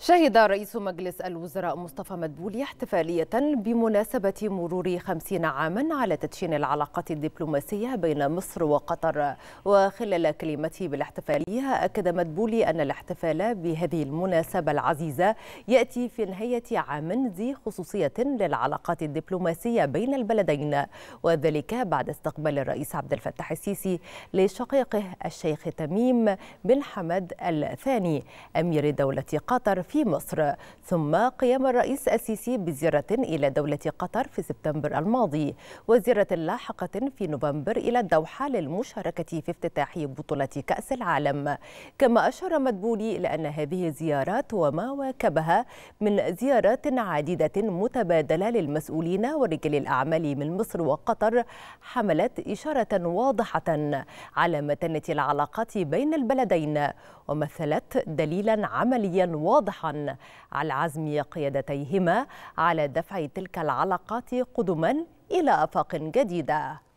شهد رئيس مجلس الوزراء مصطفى مدبولي احتفالية بمناسبة مرور خمسين عاما على تدشين العلاقات الدبلوماسية بين مصر وقطر وخلال كلمته بالاحتفالية أكد مدبولي أن الاحتفال بهذه المناسبة العزيزة يأتي في نهاية عام ذي خصوصية للعلاقات الدبلوماسية بين البلدين وذلك بعد استقبال الرئيس عبد الفتاح السيسي لشقيقه الشيخ تميم بن حمد الثاني أمير دولة قطر في مصر ثم قيام الرئيس السيسي بزيارة إلى دولة قطر في سبتمبر الماضي وزيارة لاحقة في نوفمبر إلى الدوحة للمشاركة في افتتاح بطولة كأس العالم كما أشار مدبولي إلى أن هذه الزيارات وما واكبها من زيارات عديدة متبادلة للمسؤولين ورجال الأعمال من مصر وقطر حملت إشارة واضحة على متانة العلاقات بين البلدين ومثلت دليلا عمليا واضحا صالحا على عزم قيادتيهما على دفع تلك العلاقات قدما إلى آفاق جديدة